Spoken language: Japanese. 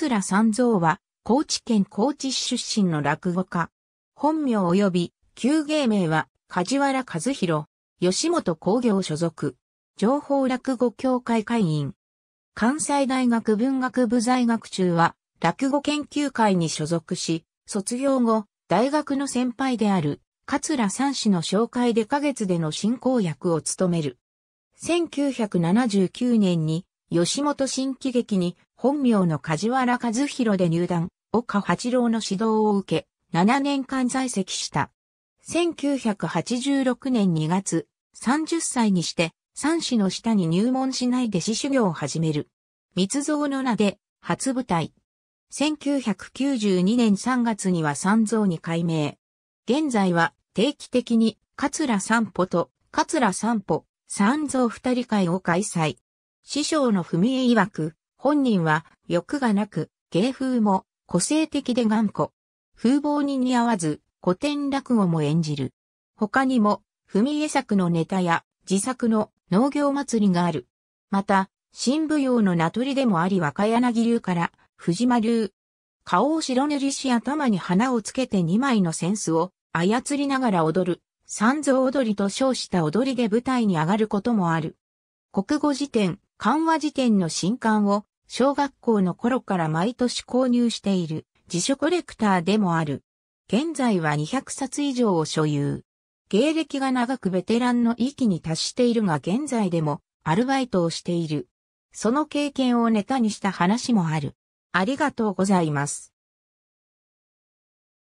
桂三蔵は、高知県高知市出身の落語家。本名及び、旧芸名は、梶原和弘、吉本工業所属、情報落語協会会員。関西大学文学部在学中は、落語研究会に所属し、卒業後、大学の先輩である、桂三氏の紹介で花月での進行役を務める。1979年に吉本新喜劇に本名の梶原和弘で入団、岡八郎の指導を受け、7年間在籍した。1986年2月、30歳にして、三子の下に入門しない弟子修行を始める。密造の名で、初舞台。1992年3月には三蔵に改名。現在は定期的に、桂三歩と、桂三歩、三蔵二人会を開催。師匠の文江曰く、本人は欲がなく、芸風も個性的で頑固。風貌に似合わず、古典落語も演じる。他にも、文江作のネタや自作の農業祭りがある。また、新舞踊の名取でもあり若柳流から藤間流。顔を白塗りし頭に花をつけて2枚の扇子を操りながら踊る。三蔵踊りと称した踊りで舞台に上がることもある。国語辞典、緩和辞典の新刊を小学校の頃から毎年購入している辞書コレクターでもある。現在は200冊以上を所有。芸歴が長くベテランの域に達しているが現在でもアルバイトをしている。その経験をネタにした話もある。ありがとうございます。